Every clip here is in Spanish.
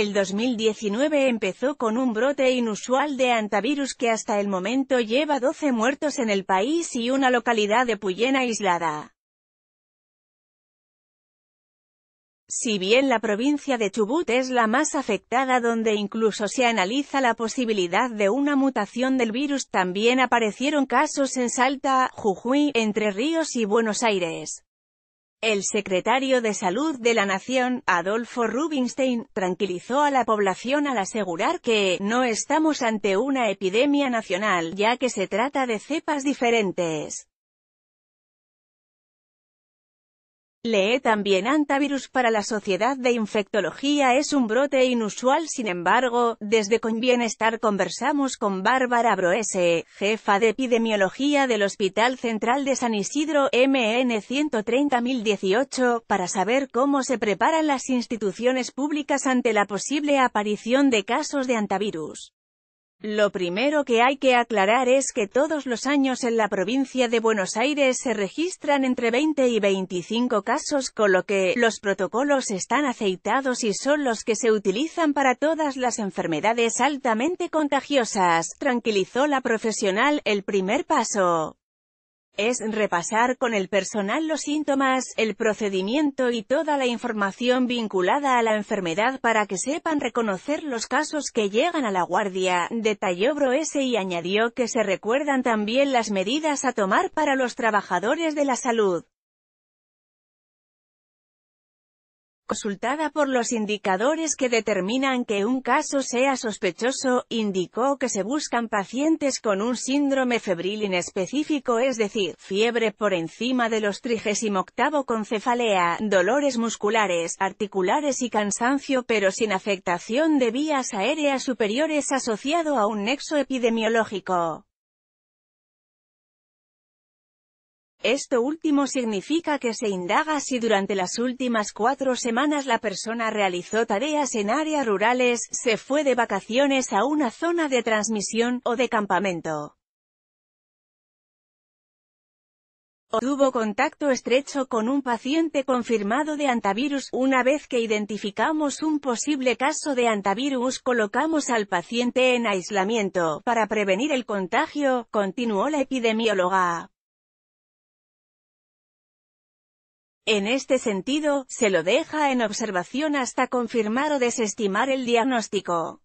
El 2019 empezó con un brote inusual de antivirus que hasta el momento lleva 12 muertos en el país y una localidad de Puyena aislada. Si bien la provincia de Chubut es la más afectada donde incluso se analiza la posibilidad de una mutación del virus, también aparecieron casos en Salta, Jujuy, Entre Ríos y Buenos Aires. El secretario de Salud de la Nación, Adolfo Rubinstein, tranquilizó a la población al asegurar que, no estamos ante una epidemia nacional, ya que se trata de cepas diferentes. Lee también antivirus para la Sociedad de Infectología es un brote inusual sin embargo, desde Con Bienestar conversamos con Bárbara Broese, jefa de epidemiología del Hospital Central de San Isidro MN 130.018, para saber cómo se preparan las instituciones públicas ante la posible aparición de casos de antivirus. Lo primero que hay que aclarar es que todos los años en la provincia de Buenos Aires se registran entre 20 y 25 casos, con lo que, los protocolos están aceitados y son los que se utilizan para todas las enfermedades altamente contagiosas, tranquilizó la profesional, el primer paso es repasar con el personal los síntomas, el procedimiento y toda la información vinculada a la enfermedad para que sepan reconocer los casos que llegan a la guardia, detalló Broese y añadió que se recuerdan también las medidas a tomar para los trabajadores de la salud. consultada por los indicadores que determinan que un caso sea sospechoso, indicó que se buscan pacientes con un síndrome febril inespecífico es decir, fiebre por encima de los 38 con cefalea, dolores musculares, articulares y cansancio pero sin afectación de vías aéreas superiores asociado a un nexo epidemiológico. Esto último significa que se indaga si durante las últimas cuatro semanas la persona realizó tareas en áreas rurales, se fue de vacaciones a una zona de transmisión, o de campamento. O tuvo contacto estrecho con un paciente confirmado de antivirus. Una vez que identificamos un posible caso de antivirus, colocamos al paciente en aislamiento, para prevenir el contagio, continuó la epidemióloga. En este sentido, se lo deja en observación hasta confirmar o desestimar el diagnóstico.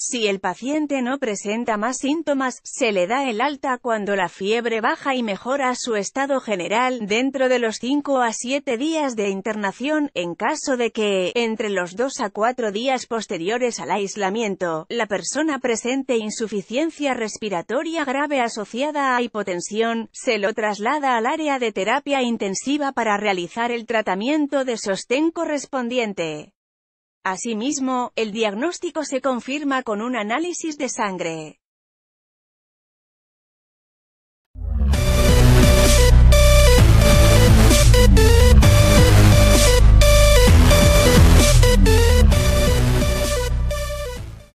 Si el paciente no presenta más síntomas, se le da el alta cuando la fiebre baja y mejora su estado general, dentro de los 5 a 7 días de internación, en caso de que, entre los 2 a 4 días posteriores al aislamiento, la persona presente insuficiencia respiratoria grave asociada a hipotensión, se lo traslada al área de terapia intensiva para realizar el tratamiento de sostén correspondiente. Asimismo, el diagnóstico se confirma con un análisis de sangre.